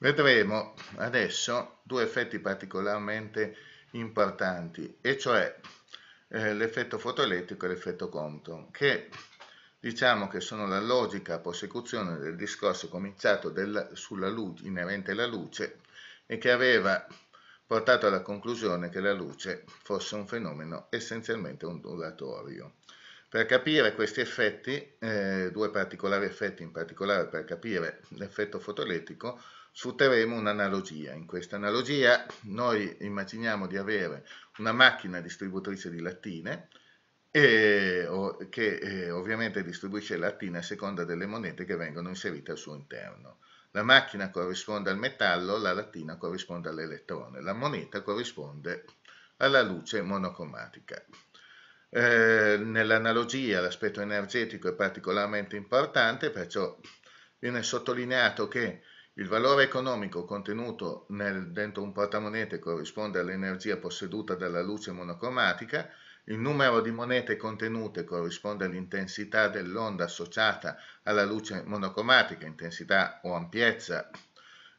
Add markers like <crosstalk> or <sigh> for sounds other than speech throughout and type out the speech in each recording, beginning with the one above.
Vedremo adesso due effetti particolarmente importanti, e cioè eh, l'effetto fotoelettrico e l'effetto Compton, che diciamo che sono la logica prosecuzione del discorso cominciato del, sulla luce, inerente alla luce, e che aveva portato alla conclusione che la luce fosse un fenomeno essenzialmente ondulatorio. Per capire questi effetti, eh, due particolari effetti in particolare, per capire l'effetto fotoelettrico, sfrutteremo un'analogia. In questa analogia noi immaginiamo di avere una macchina distributrice di lattine e, che eh, ovviamente distribuisce lattine a seconda delle monete che vengono inserite al suo interno. La macchina corrisponde al metallo, la lattina corrisponde all'elettrone, la moneta corrisponde alla luce monocromatica. Eh, Nell'analogia l'aspetto energetico è particolarmente importante, perciò viene sottolineato che il valore economico contenuto nel, dentro un portamonete corrisponde all'energia posseduta dalla luce monocromatica, il numero di monete contenute corrisponde all'intensità dell'onda associata alla luce monocromatica, intensità o ampiezza.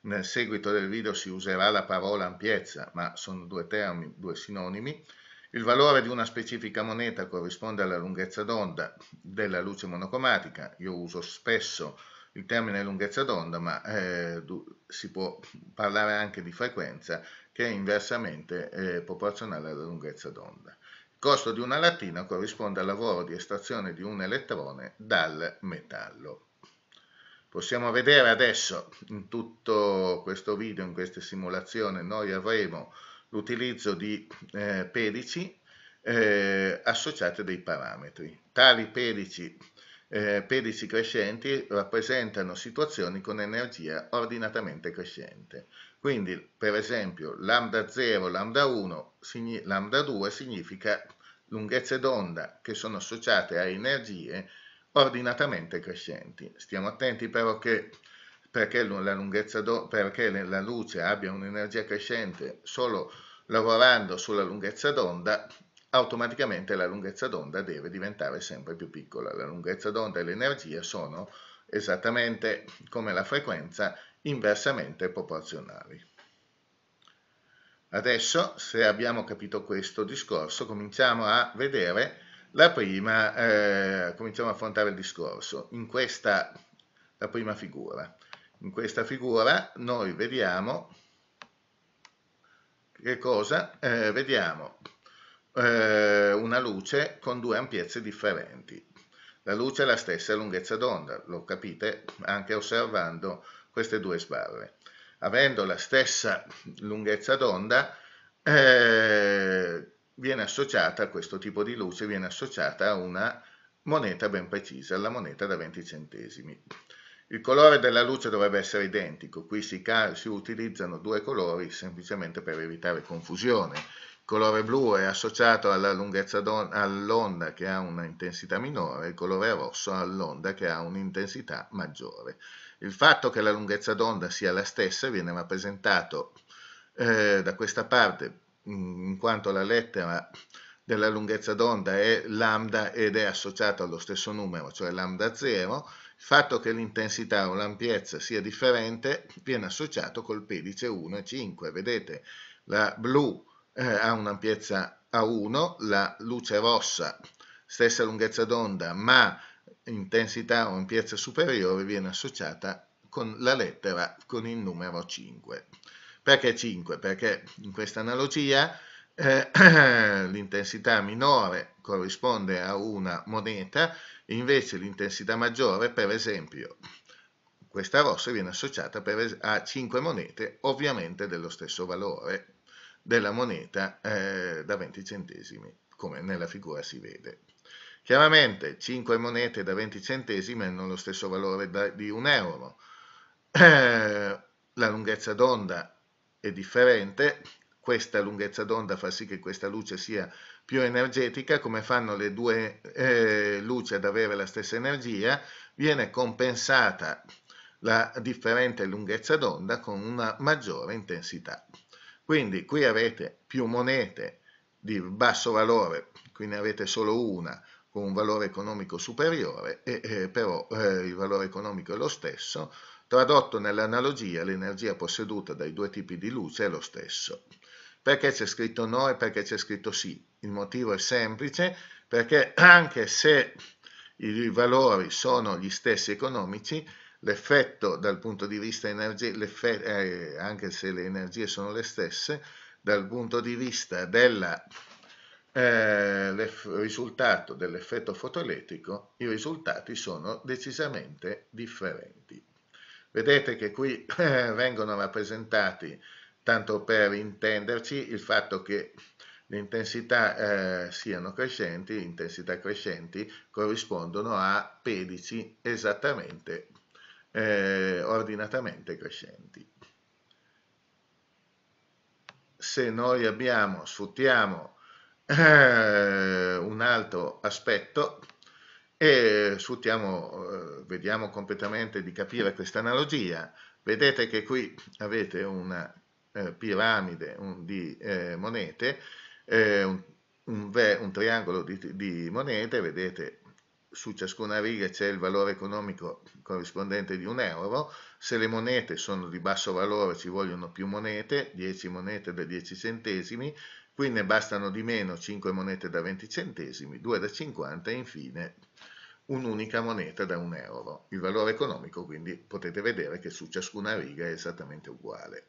Nel seguito del video si userà la parola ampiezza, ma sono due termini, due sinonimi. Il valore di una specifica moneta corrisponde alla lunghezza d'onda della luce monocromatica. Io uso spesso il termine lunghezza d'onda, ma eh, si può parlare anche di frequenza che è inversamente eh, proporzionale alla lunghezza d'onda. Il costo di una lattina corrisponde al lavoro di estrazione di un elettrone dal metallo. Possiamo vedere adesso in tutto questo video, in questa simulazione, noi avremo l'utilizzo di eh, pedici eh, associati a dei parametri. Tali pedici eh, pedici crescenti rappresentano situazioni con energia ordinatamente crescente. Quindi, per esempio, lambda 0, lambda 1, lambda 2 significa lunghezze d'onda che sono associate a energie ordinatamente crescenti. Stiamo attenti però che perché la, perché la luce abbia un'energia crescente solo lavorando sulla lunghezza d'onda automaticamente la lunghezza d'onda deve diventare sempre più piccola. La lunghezza d'onda e l'energia sono esattamente come la frequenza inversamente proporzionali. Adesso, se abbiamo capito questo discorso, cominciamo a vedere la prima, eh, cominciamo a affrontare il discorso. In questa, la prima figura. In questa figura noi vediamo che cosa? Eh, vediamo eh, una luce con due ampiezze differenti. La luce ha la stessa lunghezza d'onda, lo capite anche osservando queste due sbarre. Avendo la stessa lunghezza d'onda, eh, viene associata a questo tipo di luce, viene associata a una moneta ben precisa, la moneta da 20 centesimi. Il colore della luce dovrebbe essere identico, qui si, si utilizzano due colori semplicemente per evitare confusione colore blu è associato alla lunghezza all'onda che ha un'intensità minore, il colore rosso all'onda che ha un'intensità maggiore. Il fatto che la lunghezza d'onda sia la stessa viene rappresentato eh, da questa parte in quanto la lettera della lunghezza d'onda è lambda ed è associata allo stesso numero, cioè lambda 0, il fatto che l'intensità o l'ampiezza sia differente viene associato col pedice 1 e 5. Vedete, la blu eh, ha un'ampiezza A1, la luce rossa, stessa lunghezza d'onda, ma intensità o ampiezza superiore viene associata con la lettera con il numero 5. Perché 5? Perché in questa analogia eh, <clears throat> l'intensità minore corrisponde a una moneta, invece l'intensità maggiore, per esempio, questa rossa viene associata a 5 monete, ovviamente dello stesso valore della moneta eh, da 20 centesimi, come nella figura si vede. Chiaramente 5 monete da 20 centesimi hanno lo stesso valore da, di un euro. Eh, la lunghezza d'onda è differente, questa lunghezza d'onda fa sì che questa luce sia più energetica, come fanno le due eh, luci ad avere la stessa energia, viene compensata la differente lunghezza d'onda con una maggiore intensità. Quindi qui avete più monete di basso valore, qui ne avete solo una con un valore economico superiore, e, eh, però eh, il valore economico è lo stesso. Tradotto nell'analogia, l'energia posseduta dai due tipi di luce è lo stesso. Perché c'è scritto no e perché c'è scritto sì? Il motivo è semplice, perché anche se i valori sono gli stessi economici, L'effetto dal punto di vista energetico, eh, anche se le energie sono le stesse, dal punto di vista del eh, risultato dell'effetto fotoelettrico, i risultati sono decisamente differenti. Vedete che qui eh, vengono rappresentati, tanto per intenderci, il fatto che le intensità eh, siano crescenti, intensità crescenti corrispondono a pedici esattamente eh, ordinatamente crescenti. Se noi abbiamo, sfruttiamo eh, un altro aspetto e sfruttiamo, eh, vediamo completamente di capire questa analogia, vedete che qui avete una eh, piramide un, di eh, monete, eh, un, un, un, triangolo di, di monete, vedete su ciascuna riga c'è il valore economico corrispondente di un euro, se le monete sono di basso valore ci vogliono più monete, 10 monete da 10 centesimi, qui ne bastano di meno 5 monete da 20 centesimi, 2 da 50 e infine un'unica moneta da 1 euro. Il valore economico quindi potete vedere che su ciascuna riga è esattamente uguale.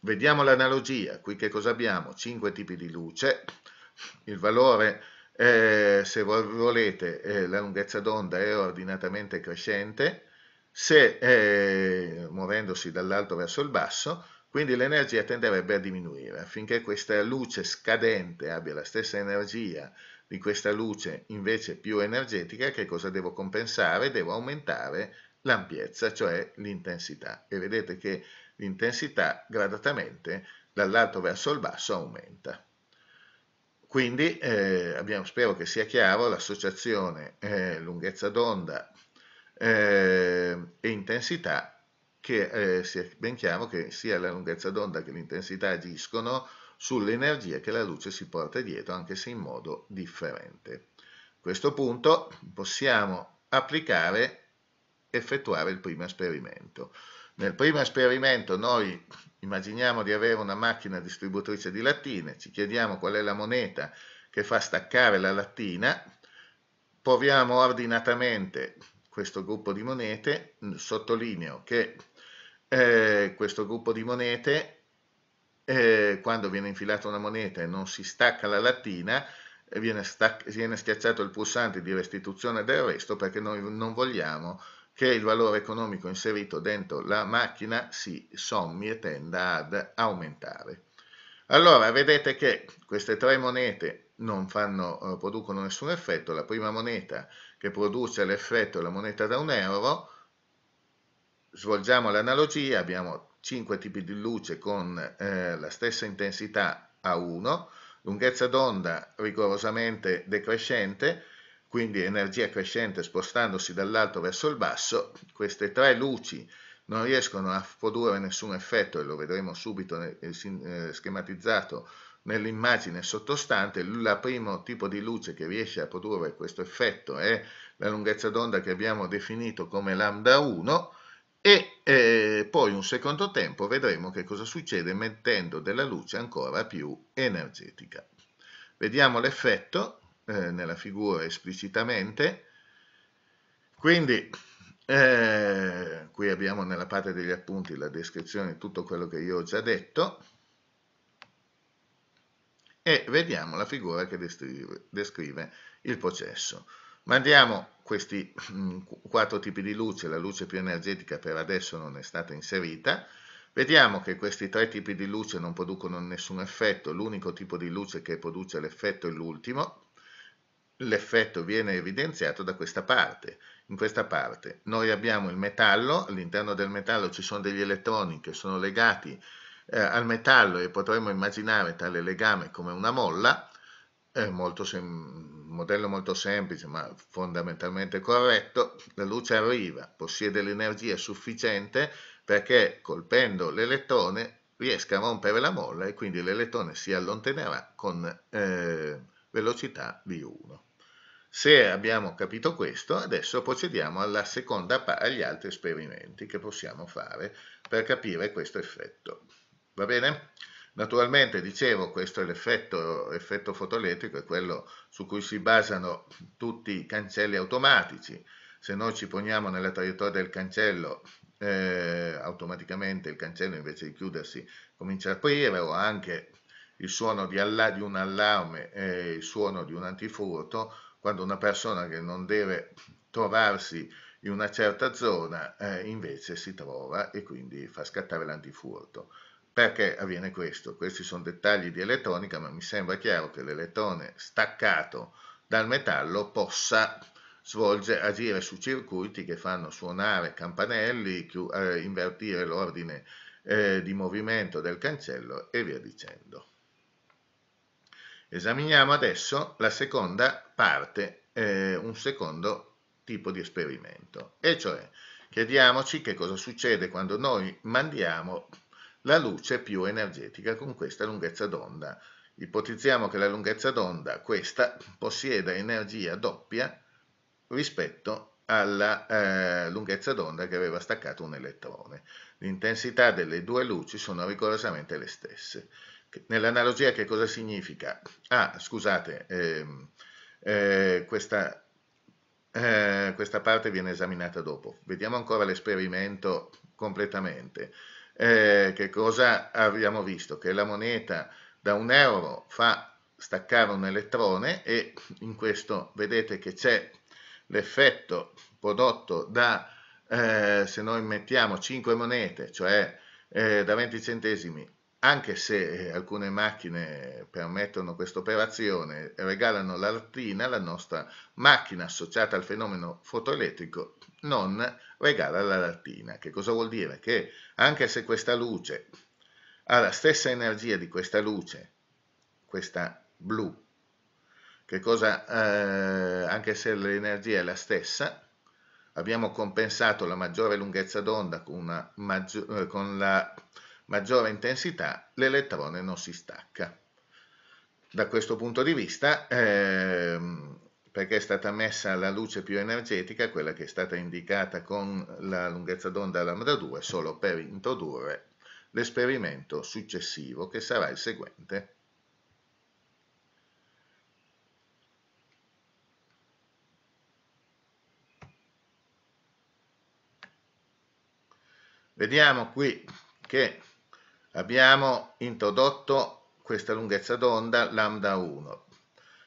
Vediamo l'analogia, qui che cosa abbiamo? 5 tipi di luce, il valore eh, se volete eh, la lunghezza d'onda è ordinatamente crescente, se, eh, muovendosi dall'alto verso il basso, quindi l'energia tenderebbe a diminuire affinché questa luce scadente abbia la stessa energia di questa luce invece più energetica, che cosa devo compensare? Devo aumentare l'ampiezza, cioè l'intensità. E vedete che l'intensità gradatamente dall'alto verso il basso aumenta. Quindi eh, abbiamo, spero che sia chiaro l'associazione eh, lunghezza d'onda eh, e intensità, che eh, sia ben chiaro che sia la lunghezza d'onda che l'intensità agiscono sull'energia che la luce si porta dietro, anche se in modo differente. A questo punto possiamo applicare, effettuare il primo esperimento. Nel primo esperimento noi immaginiamo di avere una macchina distributrice di lattine, ci chiediamo qual è la moneta che fa staccare la lattina, proviamo ordinatamente questo gruppo di monete, sottolineo che eh, questo gruppo di monete eh, quando viene infilata una moneta e non si stacca la lattina, viene, viene schiacciato il pulsante di restituzione del resto perché noi non vogliamo che il valore economico inserito dentro la macchina si sommi e tenda ad aumentare. Allora, vedete che queste tre monete non fanno, eh, producono nessun effetto. La prima moneta che produce l'effetto è la moneta da un euro. Svolgiamo l'analogia, abbiamo 5 tipi di luce con eh, la stessa intensità A1, lunghezza d'onda rigorosamente decrescente, quindi energia crescente spostandosi dall'alto verso il basso, queste tre luci non riescono a produrre nessun effetto e lo vedremo subito eh, eh, schematizzato nell'immagine sottostante, il primo tipo di luce che riesce a produrre questo effetto è la lunghezza d'onda che abbiamo definito come lambda 1 e eh, poi un secondo tempo vedremo che cosa succede mettendo della luce ancora più energetica. Vediamo l'effetto eh, nella figura esplicitamente. Quindi eh, qui abbiamo nella parte degli appunti la descrizione di tutto quello che io ho già detto e vediamo la figura che descrive, descrive il processo. Mandiamo questi mh, mm, quattro tipi di luce, la luce più energetica per adesso non è stata inserita, Vediamo che questi tre tipi di luce non producono nessun effetto, l'unico tipo di luce che produce l'effetto è l'ultimo, l'effetto viene evidenziato da questa parte. In questa parte noi abbiamo il metallo, all'interno del metallo ci sono degli elettroni che sono legati eh, al metallo e potremmo immaginare tale legame come una molla, è molto un modello molto semplice ma fondamentalmente corretto, la luce arriva, possiede l'energia sufficiente perché colpendo l'elettrone riesca a rompere la molla e quindi l'elettrone si allontanerà con eh, velocità di 1 se abbiamo capito questo, adesso procediamo alla seconda agli altri esperimenti che possiamo fare per capire questo effetto. Va bene? Naturalmente, dicevo, questo è l'effetto fotoelettrico, è quello su cui si basano tutti i cancelli automatici. Se noi ci poniamo nella traiettoria del cancello, eh, automaticamente il cancello invece di chiudersi comincia a aprire, o anche il suono di, alla di un allarme e il suono di un antifurto quando una persona che non deve trovarsi in una certa zona eh, invece si trova e quindi fa scattare l'antifurto. Perché avviene questo? Questi sono dettagli di elettronica, ma mi sembra chiaro che l'elettrone staccato dal metallo possa svolge, agire su circuiti che fanno suonare campanelli, eh, invertire l'ordine eh, di movimento del cancello e via dicendo. Esaminiamo adesso la seconda parte, eh, un secondo tipo di esperimento, e cioè chiediamoci che cosa succede quando noi mandiamo la luce più energetica con questa lunghezza d'onda. Ipotizziamo che la lunghezza d'onda, questa, possieda energia doppia rispetto alla eh, lunghezza d'onda che aveva staccato un elettrone. L'intensità delle due luci sono rigorosamente le stesse. Nell'analogia che cosa significa? Ah, scusate, ehm, eh, questa, eh, questa, parte viene esaminata dopo. Vediamo ancora l'esperimento completamente. Eh, che cosa abbiamo visto? Che la moneta da un euro fa staccare un elettrone e in questo vedete che c'è l'effetto prodotto da eh, se noi mettiamo 5 monete, cioè eh, da 20 centesimi anche se eh, alcune macchine permettono questa operazione, regalano la lattina, la nostra macchina associata al fenomeno fotoelettrico non regala la lattina. Che cosa vuol dire? Che anche se questa luce ha la stessa energia di questa luce, questa blu, che cosa, eh, anche se l'energia è la stessa, abbiamo compensato la maggiore lunghezza d'onda con, eh, con la maggiore intensità l'elettrone non si stacca. Da questo punto di vista, ehm, perché è stata messa la luce più energetica, quella che è stata indicata con la lunghezza d'onda lambda 2, solo per introdurre l'esperimento successivo che sarà il seguente. Vediamo qui che Abbiamo introdotto questa lunghezza d'onda lambda 1.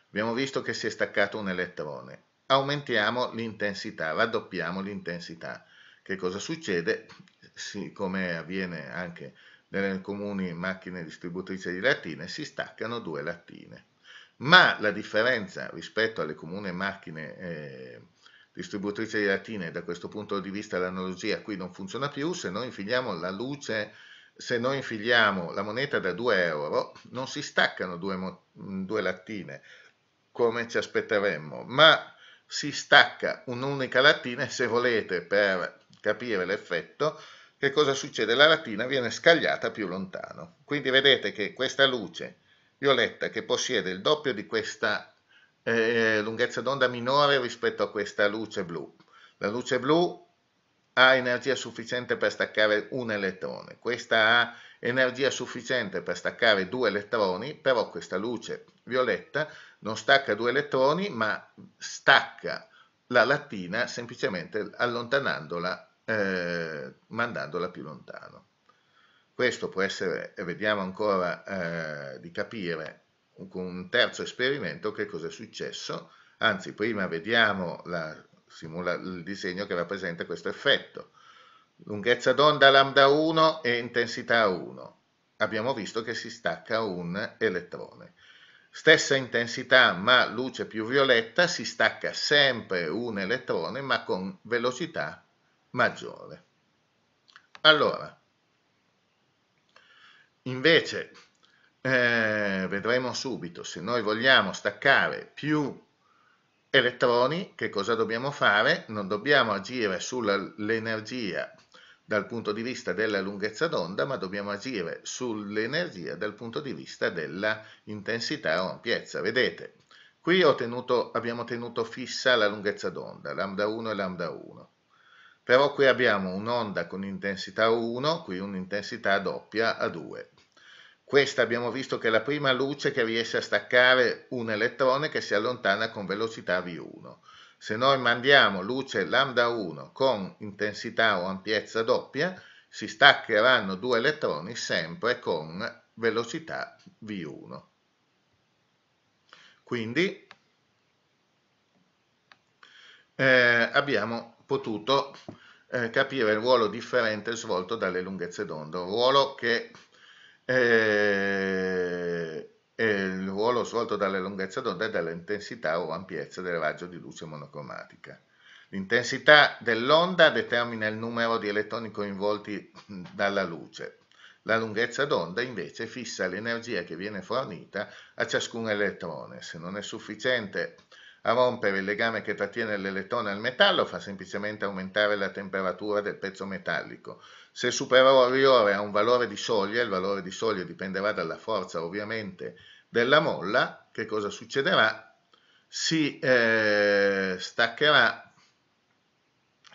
Abbiamo visto che si è staccato un elettrone. Aumentiamo l'intensità, raddoppiamo l'intensità. Che cosa succede? Si, come avviene anche nelle comuni macchine distributrici di lattine, si staccano due lattine. Ma la differenza rispetto alle comuni macchine eh, distributrici di lattine, da questo punto di vista l'analogia qui non funziona più, se noi infiliamo la luce se noi infiliamo la moneta da 2 euro, non si staccano due, due lattine, come ci aspetteremmo, ma si stacca un'unica lattina e se volete per capire l'effetto, che cosa succede? La lattina viene scagliata più lontano. Quindi vedete che questa luce violetta che possiede il doppio di questa eh, lunghezza d'onda minore rispetto a questa luce blu. La luce blu ha energia sufficiente per staccare un elettrone, questa ha energia sufficiente per staccare due elettroni, però questa luce violetta non stacca due elettroni, ma stacca la lattina semplicemente allontanandola, eh, mandandola più lontano. Questo può essere, vediamo ancora eh, di capire con un terzo esperimento che cosa è successo, anzi prima vediamo la simula il disegno che rappresenta questo effetto. Lunghezza d'onda lambda 1 e intensità 1. Abbiamo visto che si stacca un elettrone. Stessa intensità ma luce più violetta, si stacca sempre un elettrone ma con velocità maggiore. Allora, invece, eh, vedremo subito, se noi vogliamo staccare più elettroni, che cosa dobbiamo fare? Non dobbiamo agire sull'energia dal punto di vista della lunghezza d'onda, ma dobbiamo agire sull'energia dal punto di vista della intensità o ampiezza. Vedete, qui tenuto, abbiamo tenuto fissa la lunghezza d'onda, lambda 1 e lambda 1. Però qui abbiamo un'onda con intensità 1, qui un'intensità doppia a 2. Questa abbiamo visto che è la prima luce che riesce a staccare un elettrone che si allontana con velocità V1. Se noi mandiamo luce lambda 1 con intensità o ampiezza doppia, si staccheranno due elettroni sempre con velocità V1. Quindi eh, abbiamo potuto eh, capire il ruolo differente svolto dalle lunghezze d'onda, un ruolo che e, e il ruolo svolto dalla lunghezza d'onda e dall'intensità o ampiezza del raggio di luce monocromatica. L'intensità dell'onda determina il numero di elettroni coinvolti dalla luce. La lunghezza d'onda invece fissa l'energia che viene fornita a ciascun elettrone. Se non è sufficiente a rompere il legame che trattiene l'elettrone al metallo fa semplicemente aumentare la temperatura del pezzo metallico. Se superiore a un valore di soglia, il valore di soglia dipenderà dalla forza ovviamente della molla, che cosa succederà? Si eh, staccherà,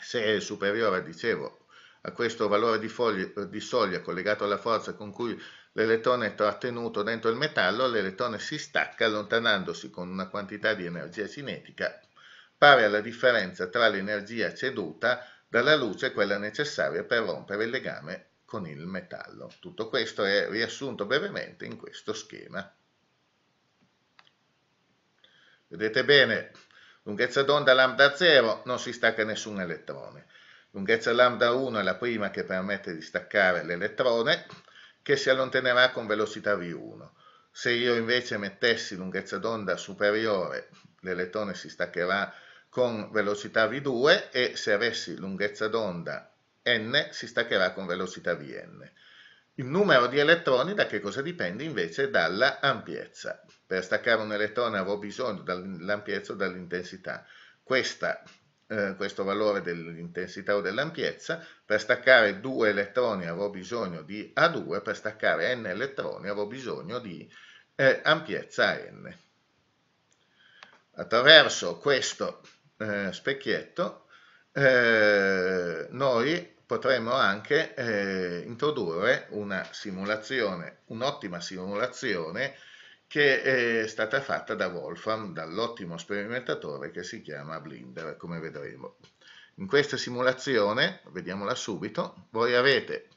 se è superiore, dicevo, a questo valore di, foglia, di soglia collegato alla forza con cui l'elettrone è trattenuto dentro il metallo, l'elettrone si stacca allontanandosi con una quantità di energia cinetica pari alla differenza tra l'energia ceduta dalla luce e quella necessaria per rompere il legame con il metallo. Tutto questo è riassunto brevemente in questo schema. Vedete bene, lunghezza d'onda lambda 0 non si stacca nessun elettrone. Lunghezza lambda 1 è la prima che permette di staccare l'elettrone, che si allontanerà con velocità v1. Se io invece mettessi lunghezza d'onda superiore, l'elettrone si staccherà con velocità v2 e se avessi lunghezza d'onda n si staccherà con velocità vn. Il numero di elettroni da che cosa dipende invece? Dalla ampiezza. Per staccare un elettrone avrò bisogno dell'ampiezza o dall'intensità. Questa eh, questo valore dell'intensità o dell'ampiezza, per staccare 2 elettroni avrò bisogno di A2, per staccare n elettroni avrò bisogno di eh, ampiezza n. Attraverso questo eh, specchietto eh, noi potremmo anche eh, introdurre una simulazione, un'ottima simulazione che è stata fatta da Wolfram, dall'ottimo sperimentatore che si chiama Blinder, come vedremo. In questa simulazione, vediamola subito, voi avete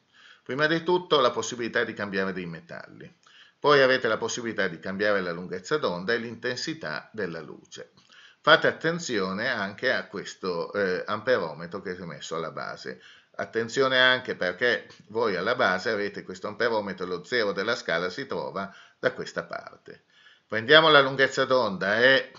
prima di tutto la possibilità di cambiare dei metalli, poi avete la possibilità di cambiare la lunghezza d'onda e l'intensità della luce. Fate attenzione anche a questo eh, amperometro che si è messo alla base, Attenzione anche perché voi alla base avete questo amperometro, lo zero della scala si trova da questa parte. Prendiamo la lunghezza d'onda e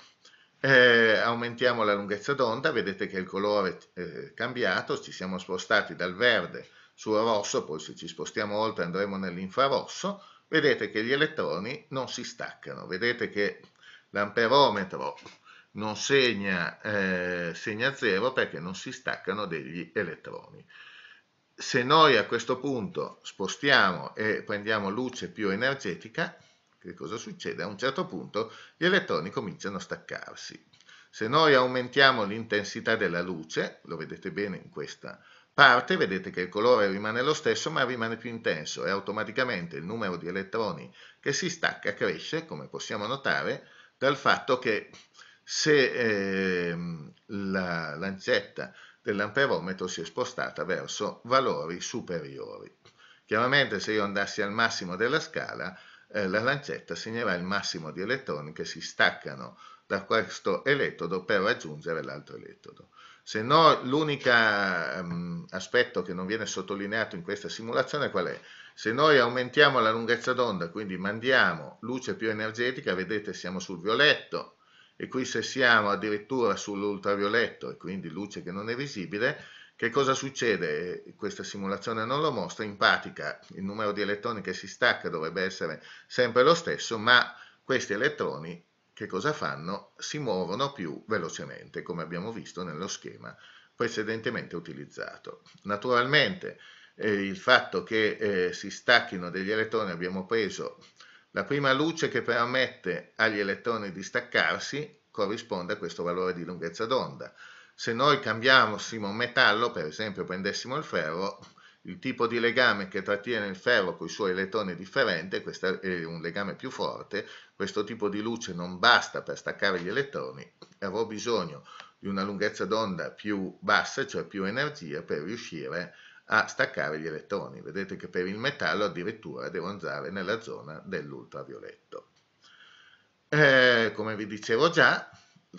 eh, aumentiamo la lunghezza d'onda, vedete che il colore eh, è cambiato, ci siamo spostati dal verde sul rosso, poi se ci spostiamo oltre andremo nell'infrarosso, vedete che gli elettroni non si staccano, vedete che l'amperometro non segna, eh, segna 0 perché non si staccano degli elettroni. Se noi a questo punto spostiamo e prendiamo luce più energetica, che cosa succede? A un certo punto gli elettroni cominciano a staccarsi. Se noi aumentiamo l'intensità della luce, lo vedete bene in questa parte, vedete che il colore rimane lo stesso ma rimane più intenso e automaticamente il numero di elettroni che si stacca cresce, come possiamo notare, dal fatto che se eh, la lancetta dell'amperometro si è spostata verso valori superiori. Chiaramente se io andassi al massimo della scala eh, la lancetta segnerà il massimo di elettroni che si staccano da questo elettrodo per raggiungere l'altro elettrodo. Se no, l'unico um, ehm, aspetto che non viene sottolineato in questa simulazione qual è? Se noi aumentiamo la lunghezza d'onda, quindi mandiamo luce più energetica, vedete siamo sul violetto, e qui se siamo addirittura sull'ultravioletto, e quindi luce che non è visibile, che cosa succede? Questa simulazione non lo mostra, in pratica il numero di elettroni che si stacca dovrebbe essere sempre lo stesso, ma questi elettroni che cosa fanno? Si muovono più velocemente, come abbiamo visto nello schema precedentemente utilizzato. Naturalmente eh, il fatto che eh, si stacchino degli elettroni, abbiamo preso la prima luce che permette agli elettroni di staccarsi, corrisponde a questo valore di lunghezza d'onda. Se noi cambiassimo metallo, per esempio prendessimo il ferro, il tipo di legame che trattiene il ferro con i suoi elettroni è differente, questo è un legame più forte, questo tipo di luce non basta per staccare gli elettroni, avrò bisogno di una lunghezza d'onda più bassa, cioè più energia, per riuscire a staccare gli elettroni. Vedete che per il metallo addirittura devo andare nella zona dell'ultravioletto. Eh, come vi dicevo già,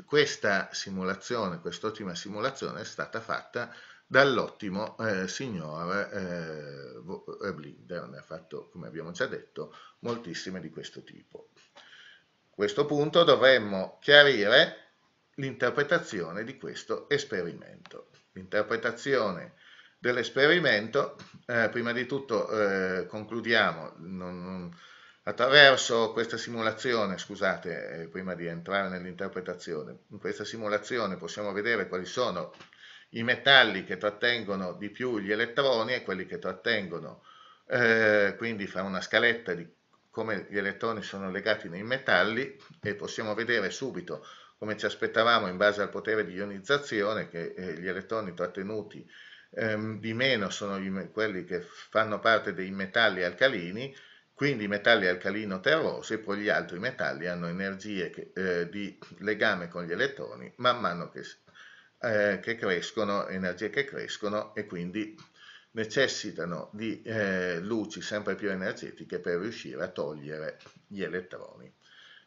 questa simulazione, quest'ottima simulazione è stata fatta dall'ottimo eh, signor eh, eh Blinder, ne ha fatto, come abbiamo già detto, moltissime di questo tipo. A questo punto dovremmo chiarire l'interpretazione di questo esperimento. L'interpretazione dell'esperimento, eh, prima di tutto eh, concludiamo, non, non, Attraverso questa simulazione, scusate, eh, prima di entrare nell'interpretazione, in questa simulazione possiamo vedere quali sono i metalli che trattengono di più gli elettroni e quelli che trattengono, eh, quindi fa una scaletta di come gli elettroni sono legati nei metalli e possiamo vedere subito, come ci aspettavamo in base al potere di ionizzazione, che eh, gli elettroni trattenuti eh, di meno sono gli, quelli che fanno parte dei metalli alcalini, quindi i metalli alcalino-terrosi e poi gli altri metalli hanno energie che, eh, di legame con gli elettroni man mano che, eh, che, crescono, energie che crescono e quindi necessitano di eh, luci sempre più energetiche per riuscire a togliere gli elettroni.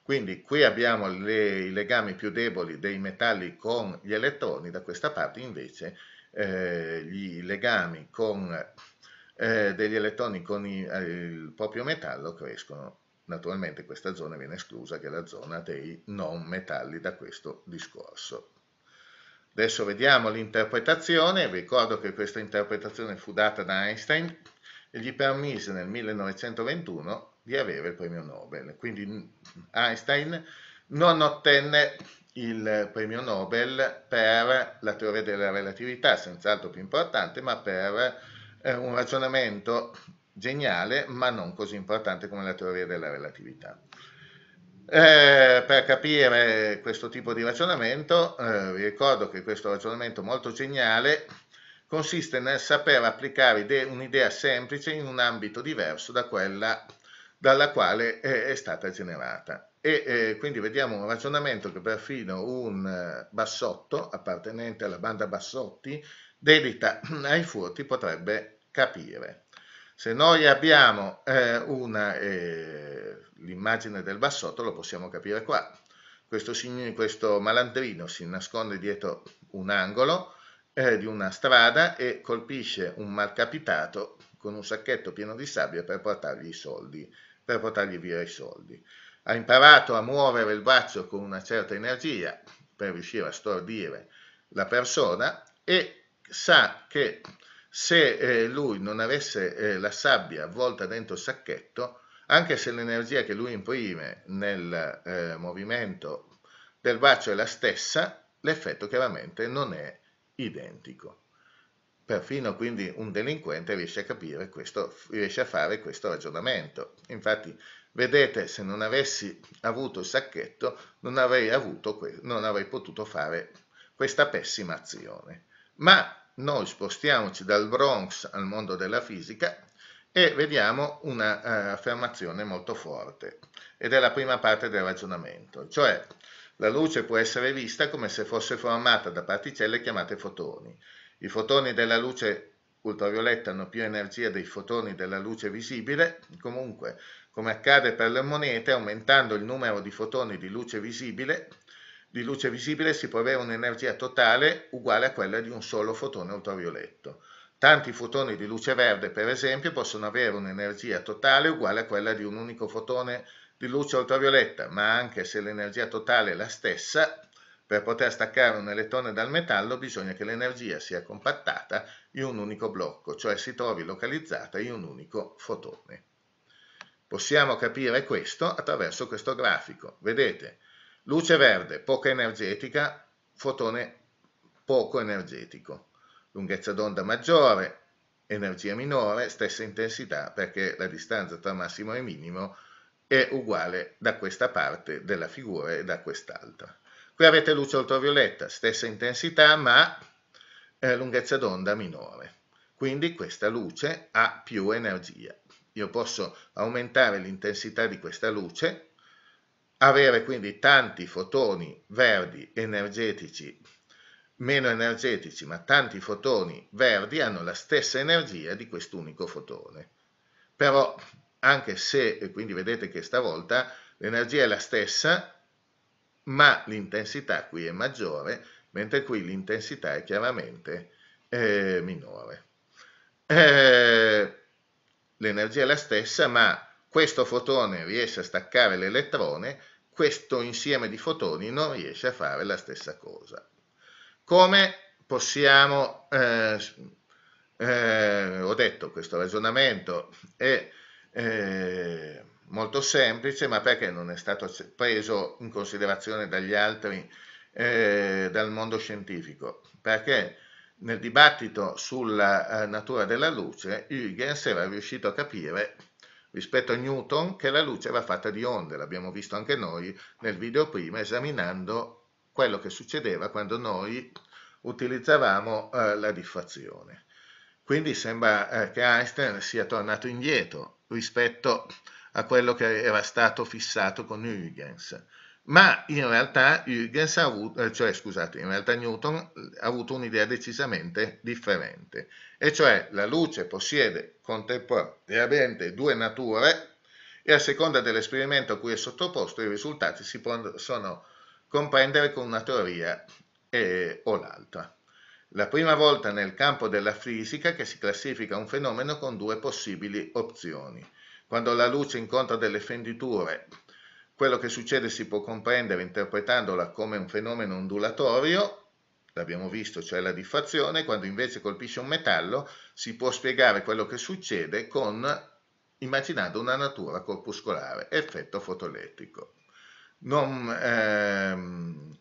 Quindi qui abbiamo le, i legami più deboli dei metalli con gli elettroni, da questa parte invece eh, i legami con eh, degli elettroni con i, eh, il proprio metallo crescono. Naturalmente questa zona viene esclusa, che è la zona dei non metalli da questo discorso. Adesso vediamo l'interpretazione, ricordo che questa interpretazione fu data da Einstein e gli permise nel 1921 di avere il premio Nobel. Quindi mm, Einstein non ottenne il premio Nobel per la teoria della relatività, senz'altro più importante, ma per eh, un ragionamento geniale, ma non così importante come la teoria della relatività. Eh, per capire questo tipo di ragionamento, eh, vi ricordo che questo ragionamento molto geniale consiste nel saper applicare un'idea semplice in un ambito diverso da quella dalla quale è, stata generata. E eh, quindi vediamo un ragionamento che perfino un eh, Bassotto, appartenente alla banda Bassotti, dedita <clears throat> ai furti potrebbe capire. Se noi abbiamo eh, eh, l'immagine del bassotto lo possiamo capire qua. Questo, questo malandrino si nasconde dietro un angolo eh, di una strada e colpisce un malcapitato con un sacchetto pieno di sabbia per portargli i soldi, per portargli via i soldi. Ha imparato a muovere il braccio con una certa energia per riuscire a stordire la persona e sa che se eh, lui non avesse eh, la sabbia avvolta dentro il sacchetto, anche se l'energia che lui imprime nel eh, movimento del bacio è la stessa, l'effetto chiaramente non è identico. Perfino quindi un delinquente riesce a capire questo, riesce a fare questo ragionamento. Infatti, vedete, se non avessi avuto il sacchetto, non avrei, avuto non avrei potuto fare questa pessima azione ma noi spostiamoci dal Bronx al mondo della fisica e vediamo un'affermazione eh, molto forte ed è la prima parte del ragionamento, cioè la luce può essere vista come se fosse formata da particelle chiamate fotoni. I fotoni della luce ultravioletta hanno più energia dei fotoni della luce visibile, comunque come accade per le monete, aumentando il numero di fotoni di luce visibile, di luce visibile si può avere un'energia totale uguale a quella di un solo fotone ultravioletto. Tanti fotoni di luce verde, per esempio, possono avere un'energia totale uguale a quella di un unico fotone di luce ultravioletta, ma anche se l'energia totale è la stessa, per poter staccare un elettrone dal metallo bisogna che l'energia sia compattata in un unico blocco, cioè si trovi localizzata in un unico fotone. Possiamo capire questo attraverso questo grafico. Vedete, Luce verde, poca energetica, fotone poco energetico. Lunghezza d'onda maggiore, energia minore, stessa intensità, perché la distanza tra massimo e minimo è uguale da questa parte della figura e da quest'altra. Qui avete luce ultravioletta, stessa intensità, ma eh, lunghezza d'onda minore. Quindi questa luce ha più energia. Io posso aumentare l'intensità di questa luce avere quindi tanti fotoni verdi energetici, meno energetici, ma tanti fotoni verdi hanno la stessa energia di quest'unico fotone. Però anche se, quindi vedete che stavolta l'energia è la stessa, ma l'intensità qui è maggiore, mentre qui l'intensità è chiaramente eh, minore. Eh, l'energia è la stessa, ma questo fotone riesce a staccare l'elettrone, questo insieme di fotoni non riesce a fare la stessa cosa. Come possiamo, eh, eh, ho detto questo ragionamento è eh, molto semplice, ma perché non è stato preso in considerazione dagli altri, eh, dal mondo scientifico? Perché nel dibattito sulla eh, natura della luce, Huygens era riuscito a capire rispetto a Newton che la luce era fatta di onde, l'abbiamo visto anche noi nel video prima esaminando quello che succedeva quando noi utilizzavamo eh, la diffrazione. Quindi sembra eh, che Einstein sia tornato indietro rispetto a quello che era stato fissato con Huygens ma in realtà, avuto, eh, cioè, scusate, in realtà Newton eh, ha avuto un'idea decisamente differente, e cioè la luce possiede contemporaneamente due nature e a seconda dell'esperimento a cui è sottoposto i risultati si possono comprendere con una teoria e, eh, o l'altra. La prima volta nel campo della fisica che si classifica un fenomeno con due possibili opzioni. Quando la luce incontra delle fenditure quello che succede si può comprendere interpretandola come un fenomeno ondulatorio, l'abbiamo visto, cioè la diffrazione, quando invece colpisce un metallo si può spiegare quello che succede con, immaginando una natura corpuscolare, effetto fotoelettrico. Non, ehm,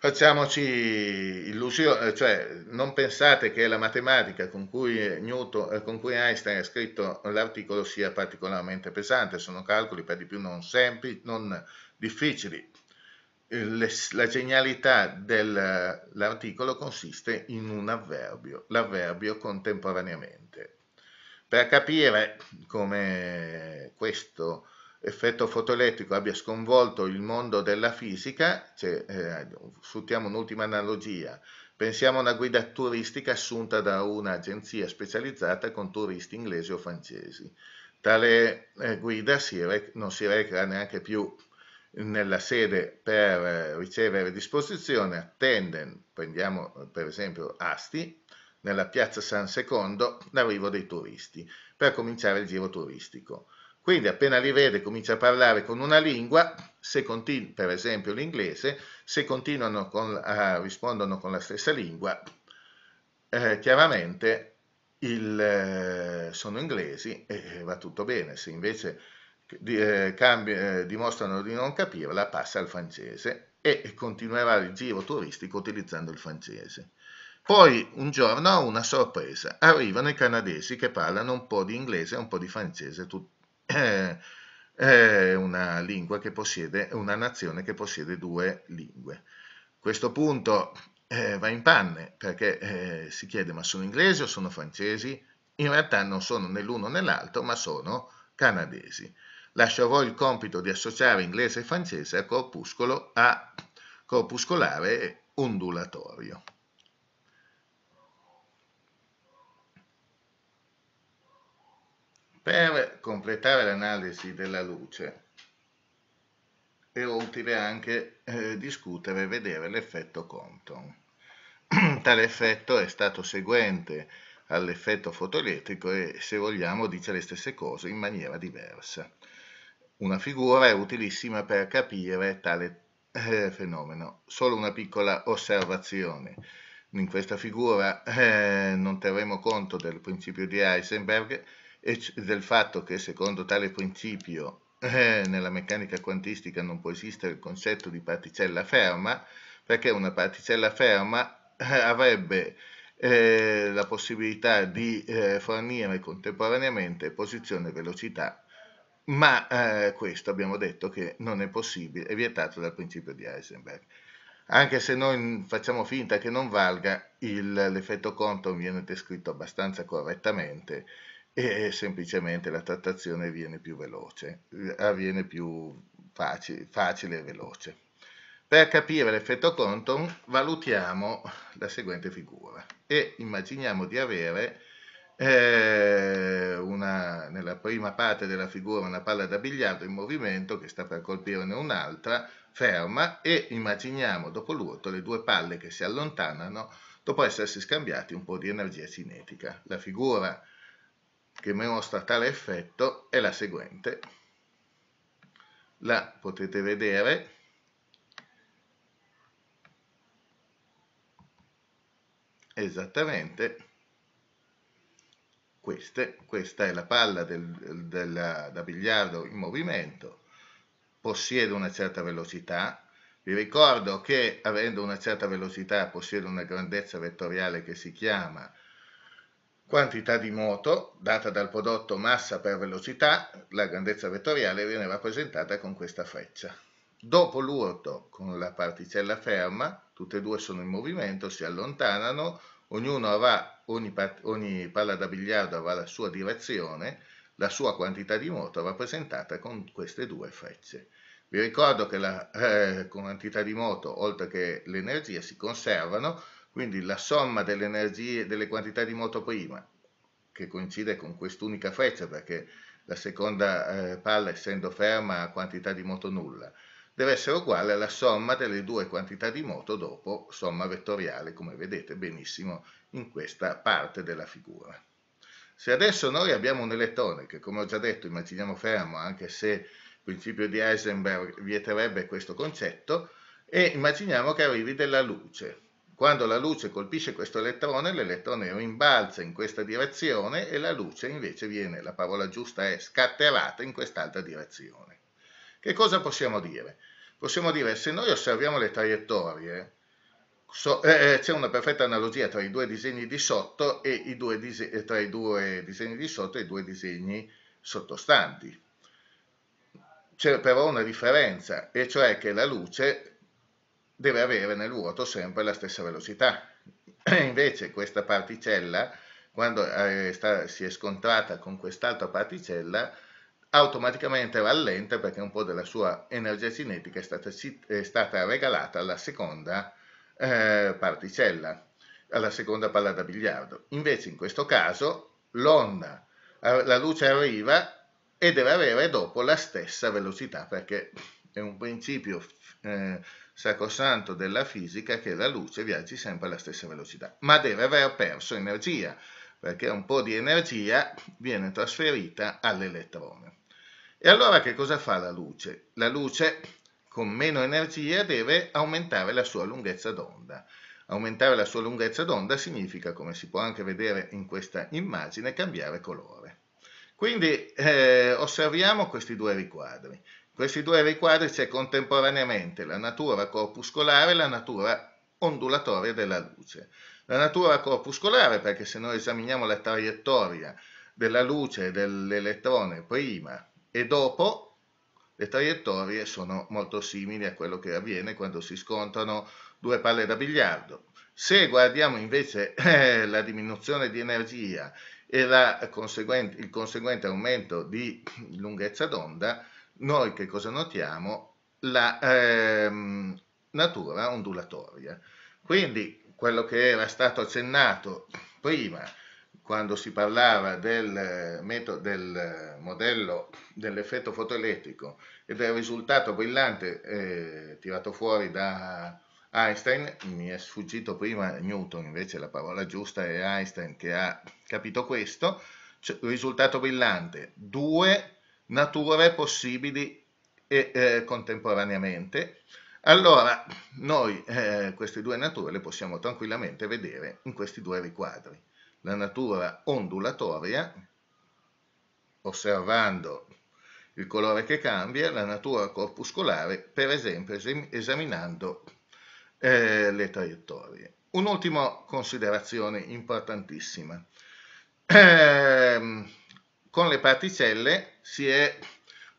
Facciamoci illusione, eh, cioè non pensate che la matematica con cui, Newton, eh, con cui Einstein ha scritto l'articolo sia particolarmente pesante, sono calcoli per di più non semplici, non difficili. Eh, la genialità dell'articolo consiste in un avverbio, l'avverbio contemporaneamente. Per capire come questo effetto fotoelettrico abbia sconvolto il mondo della fisica, cioè, eh, sfruttiamo un'ultima analogia, pensiamo a una guida turistica assunta da un'agenzia specializzata con turisti inglesi o francesi. Tale eh, guida si non si reca neanche più nella sede per eh, ricevere disposizione, attende, prendiamo per esempio Asti, nella piazza San Secondo, l'arrivo dei turisti, per cominciare il giro turistico. Quindi appena li vede comincia a parlare con una lingua, se continu- per esempio l'inglese, se continuano con, a eh, rispondono con la stessa lingua, eh, chiaramente il, eh, sono inglesi e eh, va tutto bene. Se invece di, eh, cambi- eh, dimostrano di non capirla, passa al francese e continuerà il giro turistico utilizzando il francese. Poi un giorno ho una sorpresa, arrivano i canadesi che parlano un po' di inglese e un po' di francese, tutto è eh, eh, una lingua che possiede, una nazione che possiede due lingue. Questo punto eh, va in panne perché eh, si chiede ma sono inglesi o sono francesi? In realtà non sono né l'uno né l'altro, ma sono canadesi. Lascio a voi il compito di associare inglese e francese a corpuscolo a corpuscolare ondulatorio. Per completare l'analisi della luce è utile anche eh, discutere e vedere l'effetto Compton. <clears throat> Tale effetto è stato seguente all'effetto fotoelettrico e, se vogliamo, dice le stesse cose in maniera diversa. Una figura è utilissima per capire tale eh, fenomeno. Solo una piccola osservazione. In questa figura eh, non terremo conto del principio di Heisenberg, e del fatto che secondo tale principio eh, nella meccanica quantistica non può esistere il concetto di particella ferma, perché una particella ferma eh, avrebbe eh, la possibilità di eh, fornire contemporaneamente posizione e velocità, ma eh, questo abbiamo detto che non è possibile, è vietato dal principio di Heisenberg. Anche se noi facciamo finta che non valga, l'effetto Compton viene descritto abbastanza correttamente e semplicemente la trattazione viene più veloce, eh, avviene più facile, facile e veloce. Per capire l'effetto Compton valutiamo la seguente figura e immaginiamo di avere eh, una, nella prima parte della figura una palla da biliardo in movimento che sta per colpirne un'altra, ferma e immaginiamo dopo l'urto le due palle che si allontanano dopo essersi scambiati un po' di energia cinetica. La figura che mostra tale effetto è la seguente. La potete vedere. Esattamente. Queste, questa è la palla del, della, da biliardo in movimento, possiede una certa velocità, vi ricordo che avendo una certa velocità possiede una grandezza vettoriale che si chiama Quantità di moto, data dal prodotto massa per velocità, la grandezza vettoriale viene rappresentata con questa freccia. Dopo l'urto, con la particella ferma, tutte e due sono in movimento, si allontanano, ognuno avrà, ogni, ogni palla da biliardo avrà la sua direzione, la sua quantità di moto rappresentata con queste due frecce. Vi ricordo che la eh, quantità di moto, oltre che l'energia, si conservano quindi la somma delle energie, delle quantità di moto prima, che coincide con quest'unica freccia, perché la seconda eh, palla, essendo ferma, ha quantità di moto nulla, deve essere uguale alla somma delle due quantità di moto dopo somma vettoriale, come vedete benissimo in questa parte della figura. Se adesso noi abbiamo un elettrone che, come ho già detto, immaginiamo fermo, anche se il principio di Heisenberg vieterebbe questo concetto, e immaginiamo che arrivi della luce. Quando la luce colpisce questo elettrone, l'elettrone rimbalza in questa direzione e la luce invece viene, la parola giusta è scatterata in quest'altra direzione. Che cosa possiamo dire? Possiamo dire se noi osserviamo le traiettorie, so, eh, eh c'è una perfetta analogia tra i due disegni di sotto e i due, eh, tra i due disegni di sotto e i due disegni sottostanti. C'è però una differenza, e cioè che la luce deve avere nel vuoto sempre la stessa velocità. <clears throat> Invece questa particella, quando è eh, sta, si è scontrata con quest'altra particella, automaticamente rallenta perché un po' della sua energia cinetica è stata, è stata regalata alla seconda eh, particella, alla seconda palla da biliardo. Invece in questo caso l'onda, eh, la luce arriva e deve avere dopo la stessa velocità perché è un principio eh, sacrosanto della fisica che la luce viaggi sempre alla stessa velocità, ma deve aver perso energia, perché un po' di energia viene trasferita all'elettrone. E allora che cosa fa la luce? La luce con meno energia deve aumentare la sua lunghezza d'onda. Aumentare la sua lunghezza d'onda significa, come si può anche vedere in questa immagine, cambiare colore. Quindi eh, osserviamo questi due riquadri. Questi due riquadri c'è contemporaneamente la natura corpuscolare e la natura ondulatoria della luce. La natura corpuscolare, perché se noi esaminiamo la traiettoria della luce dell'elettrone prima e dopo, le traiettorie sono molto simili a quello che avviene quando si scontrano due palle da biliardo. Se guardiamo invece eh, la diminuzione di energia e conseguente, il conseguente aumento di lunghezza d'onda, noi che cosa notiamo? La ehm, natura ondulatoria. Quindi quello che era stato accennato prima, quando si parlava del, metodo, del modello dell'effetto fotoelettrico e del risultato brillante eh, tirato fuori da Einstein, mi è sfuggito prima Newton, invece la parola giusta è Einstein che ha capito questo, cioè, risultato brillante, 2 nature possibili e eh, contemporaneamente, allora noi eh, queste due nature le possiamo tranquillamente vedere in questi due riquadri. La natura ondulatoria, osservando il colore che cambia, la natura corpuscolare, per esempio esaminando eh, le traiettorie. Un'ultima considerazione importantissima. Eh, con le particelle si è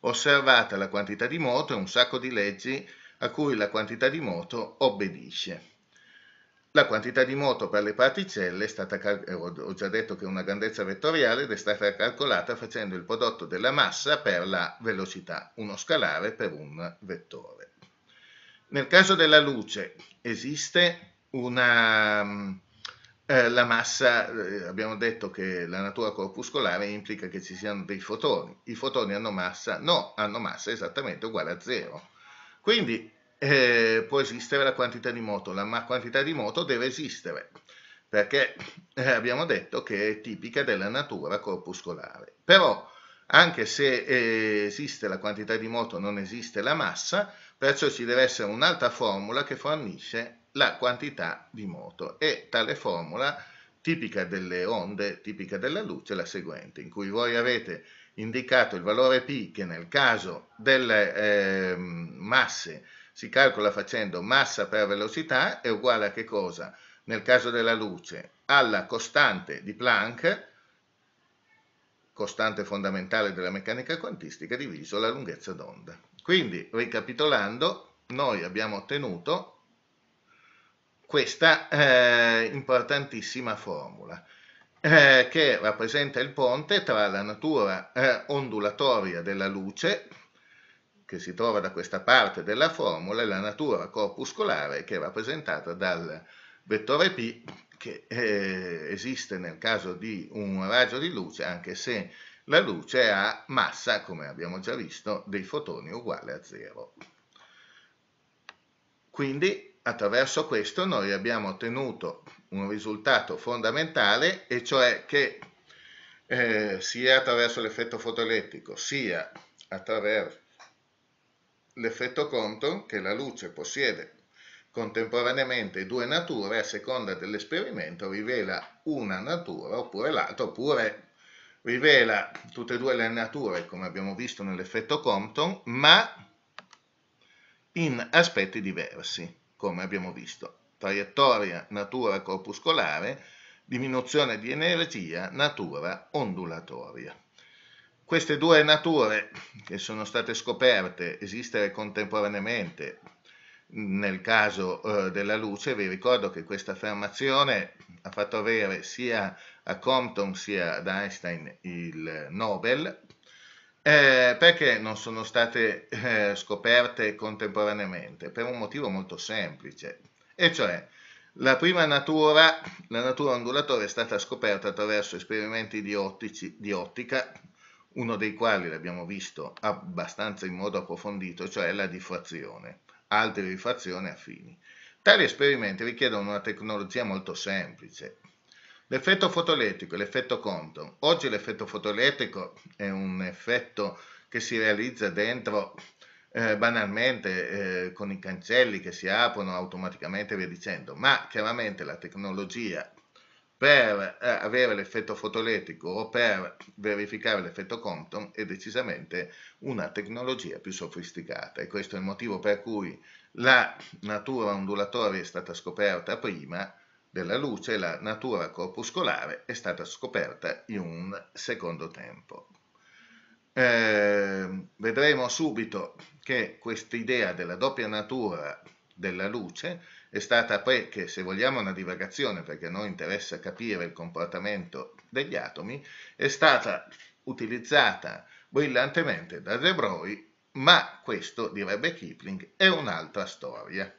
osservata la quantità di moto e un sacco di leggi a cui la quantità di moto obbedisce. La quantità di moto per le particelle è stata, eh, ho già detto che è una grandezza vettoriale ed è stata calcolata facendo il prodotto della massa per la velocità, uno scalare per un vettore. Nel caso della luce esiste una, eh, la massa, eh, abbiamo detto che la natura corpuscolare implica che ci siano dei fotoni. I fotoni hanno massa? No, hanno massa esattamente uguale a zero. Quindi eh, può esistere la quantità di moto, ma quantità di moto deve esistere, perché eh, abbiamo detto che è tipica della natura corpuscolare. Però, anche se eh, esiste la quantità di moto, non esiste la massa, perciò ci deve essere un'altra formula che fornisce la quantità di moto e tale formula tipica delle onde, tipica della luce, è la seguente, in cui voi avete indicato il valore P che nel caso delle eh, masse si calcola facendo massa per velocità è uguale a che cosa? Nel caso della luce alla costante di Planck, costante fondamentale della meccanica quantistica, diviso la lunghezza d'onda. Quindi, ricapitolando, noi abbiamo ottenuto questa eh, importantissima formula eh, che rappresenta il ponte tra la natura eh, ondulatoria della luce che si trova da questa parte della formula e la natura corpuscolare che è rappresentata dal vettore P che eh, esiste nel caso di un raggio di luce anche se la luce ha massa, come abbiamo già visto, dei fotoni uguale a zero. Quindi attraverso questo noi abbiamo ottenuto un risultato fondamentale e cioè che eh, sia attraverso l'effetto fotoelettrico sia attraverso l'effetto Compton che la luce possiede contemporaneamente due nature a seconda dell'esperimento rivela una natura oppure l'altra oppure rivela tutte e due le nature come abbiamo visto nell'effetto Compton ma in aspetti diversi come abbiamo visto. Traiettoria, natura corpuscolare, diminuzione di energia, natura ondulatoria. Queste due nature che sono state scoperte esistere contemporaneamente nel caso eh, della luce, vi ricordo che questa affermazione ha fatto avere sia a Compton sia ad Einstein il Nobel eh, perché non sono state eh, scoperte contemporaneamente? Per un motivo molto semplice, e cioè la prima natura, la natura ondulatoria è stata scoperta attraverso esperimenti di, ottici, di ottica, uno dei quali l'abbiamo visto abbastanza in modo approfondito, cioè la diffrazione, altre rifrazioni affini. Tali esperimenti richiedono una tecnologia molto semplice, L'effetto fotoelettrico e l'effetto Compton. Oggi l'effetto fotoelettrico è un effetto che si realizza dentro eh, banalmente eh, con i cancelli che si aprono automaticamente e via dicendo, ma chiaramente la tecnologia per eh, avere l'effetto fotoelettrico o per verificare l'effetto Compton è decisamente una tecnologia più sofisticata e questo è il motivo per cui la natura ondulatoria è stata scoperta prima della luce, la natura corpuscolare è stata scoperta in un secondo tempo. Eh, vedremo subito che quest'idea della doppia natura della luce è stata poi, che se vogliamo una divagazione perché a noi interessa capire il comportamento degli atomi, è stata utilizzata brillantemente da De Broglie, ma questo, direbbe Kipling, è un'altra storia.